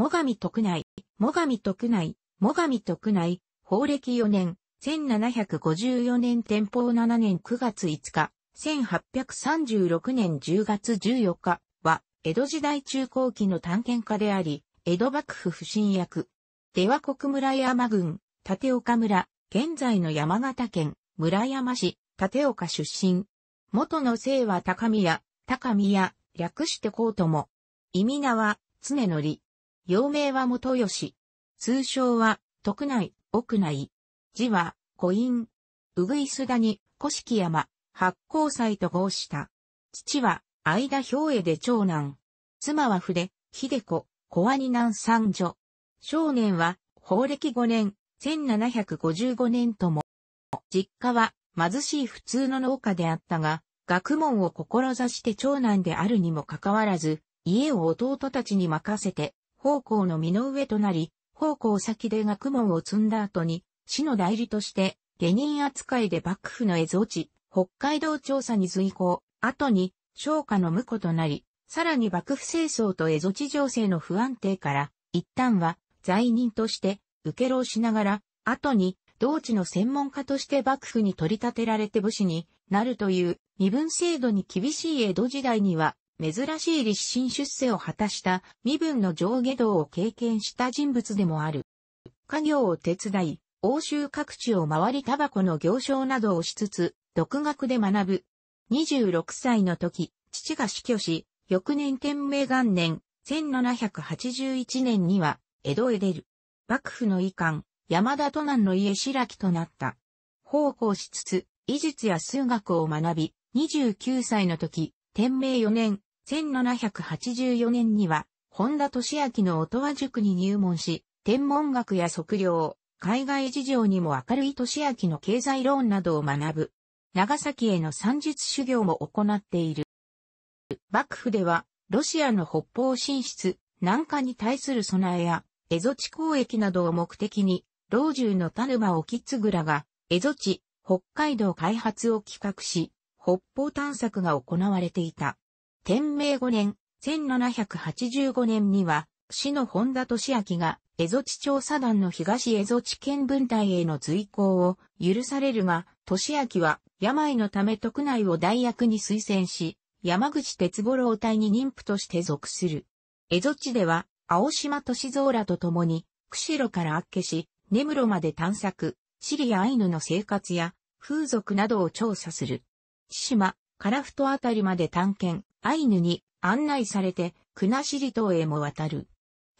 最上徳内、最上徳内、最上徳内、法暦4年、1754年天保7年9月5日、1836年10月14日は、江戸時代中後期の探検家であり、江戸幕府不審役。出羽国村山郡、立岡村、現在の山形県、村山市、立岡出身。元の姓は高宮、高宮、略してこうとも。意味名は、常則。幼名は元吉。通称は、徳内、奥内。字は、古院。うぐいすだに、古式山、八甲祭と合した。父は、相田兵衛で長男。妻は筆、秀子、小兄南三女。少年は、法暦五年、1755年とも。実家は、貧しい普通の農家であったが、学問を志して長男であるにもかかわらず、家を弟たちに任せて、方向の身の上となり、方向先で学問を積んだ後に、市の代理として、下人扱いで幕府の蝦夷地、北海道調査に随行、後に、商家の婿となり、さらに幕府清掃と蝦夷地情勢の不安定から、一旦は、罪人として、受けろしながら、後に、同地の専門家として幕府に取り立てられて武士になるという身分制度に厳しい江戸時代には珍しい立身出世を果たした身分の上下動を経験した人物でもある。家業を手伝い、欧州各地を回りタバコの行商などをしつつ、独学で学ぶ。26歳の時、父が死去し、翌年天明元年、1781年には、江戸へ出る。幕府の遺憾、山田都南の家白木となった。奉公しつつ、医術や数学を学び、29歳の時、天明4年、1784年には、本田俊明の音羽塾に入門し、天文学や測量、海外事情にも明るい俊明の経済論などを学ぶ。長崎への算術修行も行っている。幕府では、ロシアの北方進出、南下に対する備えや、蝦夷地交易などを目的に、老中の田沼沖津倉が、蝦夷地、北海道開発を企画し、北方探索が行われていた。天明5年、1785年には、市の本田俊明が、蝦夷地調査団の東蝦夷地県分隊への随行を許されるが、俊明は病のため徳内を代役に推薦し、山口鉄五郎隊に妊婦として属する。蝦夷地では、青島敏蔵らと共に、釧路からあっけし、根室まで探索、シリアアイヌの生活や、風俗などを調査する。島、カラフトあたりまで探検、アイヌに案内されて、国後島へも渡る。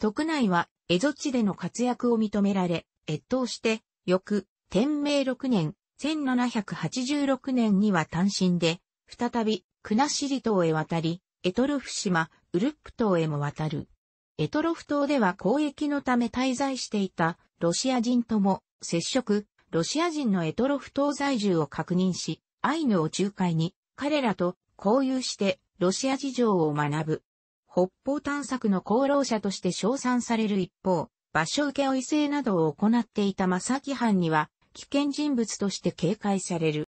徳内は、エゾ地での活躍を認められ、越冬して、翌、天明6年、1786年には単身で、再び、国後島へ渡り、エトロフ島、ウルップ島へも渡る。エトロフ島では交易のため滞在していたロシア人とも接触、ロシア人のエトロフ島在住を確認し、アイヌを仲介に彼らと交友してロシア事情を学ぶ。北方探索の功労者として称賛される一方、場所受け追い制などを行っていた正木藩には危険人物として警戒される。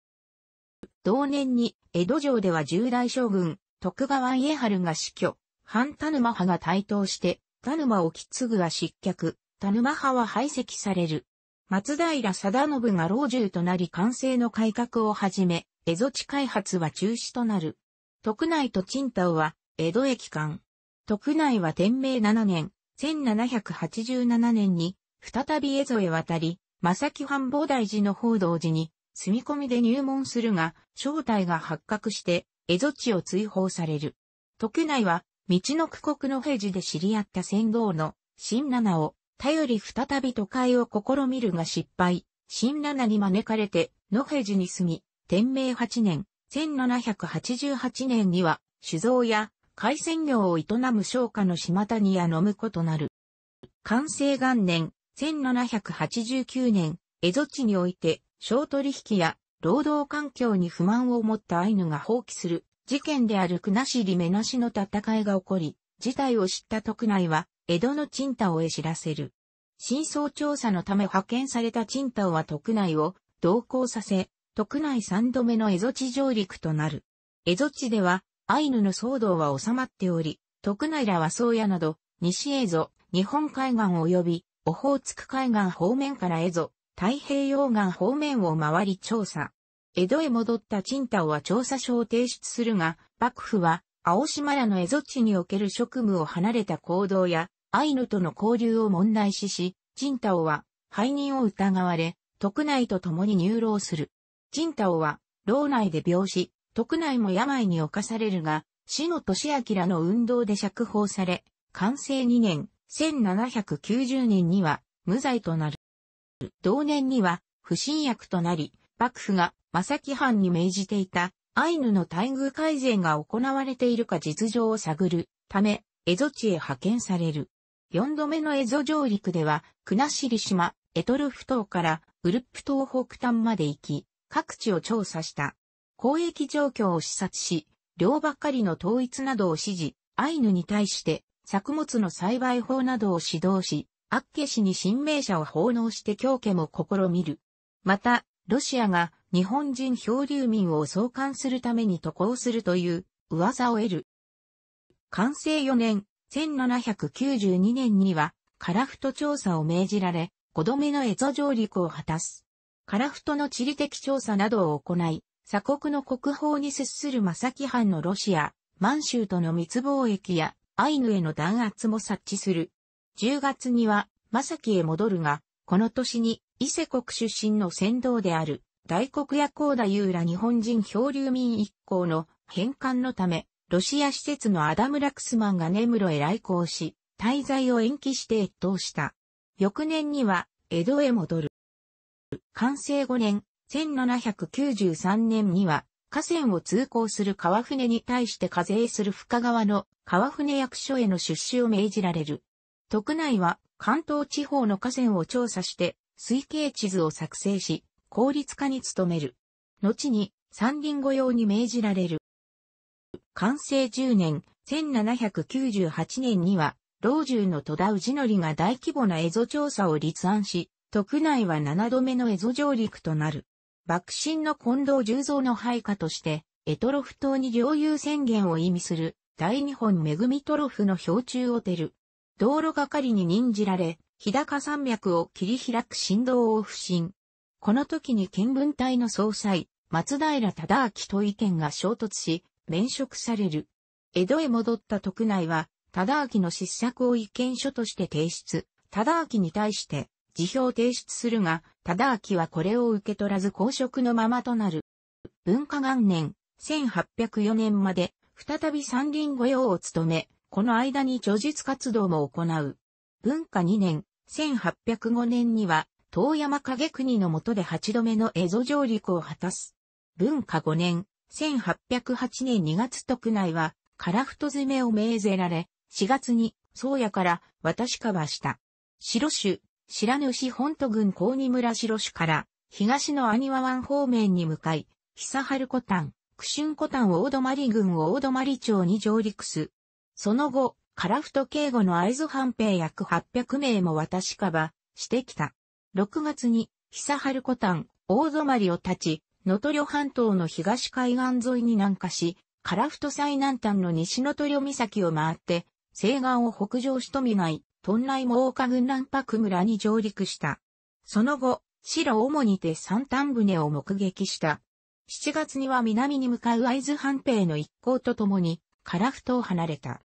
同年に江戸城では重大将軍、徳川家春が死去、反田沼派が台頭して、田沼を継ぐが失脚、田沼派は排斥される。松平定信が老中となり完成の改革をはじめ、江戸地開発は中止となる。徳内と陳太は、江戸駅間。徳内は天明7年、1787年に、再び江戸へ渡り、正木藩防大寺の報道寺に、住み込みで入門するが、正体が発覚して、江戸地を追放される。徳内は、道の区国の平時で知り合った先導の、新七を、頼り再び都会を試みるが失敗、新七に招かれて、野平寺に住み、天明8年、1788年には、酒造や海鮮業を営む商家の島谷屋の婿となる。完成元年、1789年、江戸地において、商取引や労働環境に不満を持ったアイヌが放棄する事件である国りめなしの戦いが起こり、事態を知った徳内は、江戸の賃太をへ知らせる。真相調査のため派遣された賃太は徳内を同行させ、徳内三度目の蝦夷地上陸となる。蝦夷地では、アイヌの騒動は収まっており、徳内らは宗谷など、西蝦夷、日本海岸及び、オホーツク海岸方面から蝦夷、太平洋岸方面を回り調査。江戸へ戻った陳太は調査書を提出するが、幕府は、青島らの蝦夷地における職務を離れた行動や、アイヌとの交流を問題視し、陳太は、背任を疑われ、徳内と共に入牢する。陳太は、牢内で病死、徳内も病に侵されるが、死の年明の運動で釈放され、完成2年、1790年には無罪となる。同年には不審薬となり、幕府が正木藩に命じていたアイヌの待遇改善が行われているか実情を探るため、蝦夷地へ派遣される。4度目の蝦夷上陸では、国後島、エトルフ島からウルップ島北端まで行き、各地を調査した。交易状況を視察し、量ばかりの統一などを指示、アイヌに対して作物の栽培法などを指導し、アッケ氏に新名者を奉納して教家も試みる。また、ロシアが日本人漂流民を送還するために渡航するという噂を得る。完成4年、1792年には、カラフト調査を命じられ、5度目のエゾ上陸を果たす。カラフトの地理的調査などを行い、鎖国の国宝に接する正木藩のロシア、満州との密貿易やアイヌへの弾圧も察知する。10月には正木へ戻るが、この年に伊勢国出身の先導である大黒屋高田優ら日本人漂流民一行の返還のため、ロシア施設のアダム・ラクスマンが根室へ来航し、滞在を延期して越冬した。翌年には江戸へ戻る。完成5年、1793年には、河川を通行する川船に対して課税する深川の川船役所への出資を命じられる。徳内は関東地方の河川を調査して推計地図を作成し、効率化に努める。後に山林御用に命じられる。完成10年、1798年には、老中の戸田氏則が大規模な蝦夷調査を立案し、徳内は7度目の蝦夷上陸となる。幕臣の近藤十三の配下として、エトロフ島に領有宣言を意味する、大日本恵みトロフの標柱を照る。道路係に任じられ、日高山脈を切り開く振動を不審。この時に見聞隊の総裁、松平忠明と意見が衝突し、免職される。江戸へ戻った徳内は、忠明の失策を意見書として提出。忠明に対して、辞表提出するが、忠明はこれを受け取らず公職のままとなる。文化元年、1804年まで、再び山林御用を務め、この間に著述活動も行う。文化2年、1805年には、遠山影国の下で8度目の蝦夷上陸を果たす。文化5年、1808年2月徳内は、樺太攻めを命ぜられ、4月に、宗谷から渡しはした。白種、白主本都郡高二村城主から東のニワ湾方面に向かい、久春古丹、久春古丹大泊郡大泊町に上陸す。その後、樺太警護の合津藩兵約800名も渡しかばしてきた。6月に久春古丹、大泊を立ち、能取半島の東海岸沿いに南下し、樺太最南端の西能取岬を回って、西岸を北上し富い。トンライモオカ軍南ク村に上陸した。その後、白主にて三端船を目撃した。7月には南に向かう会津半兵の一行と共に、カラフトを離れた。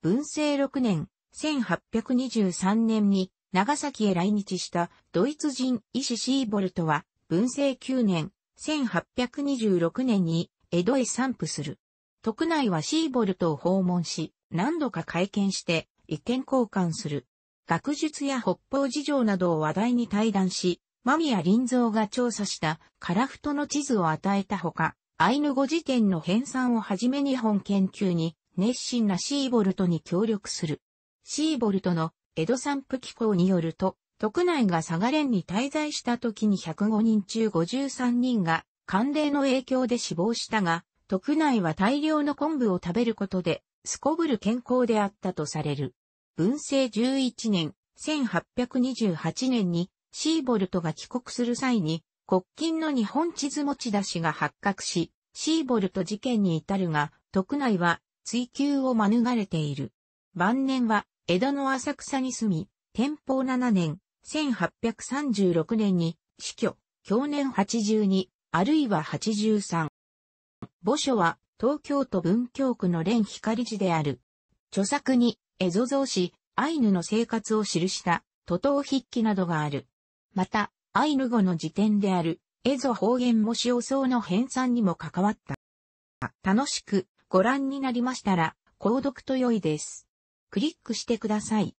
文政6年、1823年に長崎へ来日したドイツ人医師シーボルトは、文政9年、1826年に江戸へ散布する。徳内はシーボルトを訪問し、何度か会見して、意見交換する。学術や北方事情などを話題に対談し、間宮林蔵が調査したカラフトの地図を与えたほか、アイヌ語辞典の編纂をはじめ日本研究に熱心なシーボルトに協力する。シーボルトの江戸散布機構によると、徳内が佐賀連に滞在した時に105人中53人が寒冷の影響で死亡したが、徳内は大量の昆布を食べることで、すこぶる健康であったとされる。文政11年、1828年にシーボルトが帰国する際に、国金の日本地図持ち出しが発覚し、シーボルト事件に至るが、徳内は追及を免れている。晩年は江戸の浅草に住み、天保7年、1836年に死去、去年82、あるいは83。墓所は東京都文京区の蓮光寺である。著作にエゾゾウ氏、アイヌの生活を記した、徒党筆記などがある。また、アイヌ語の辞典である、エゾ方言模試予想の編纂にも関わった。楽しくご覧になりましたら、購読と良いです。クリックしてください。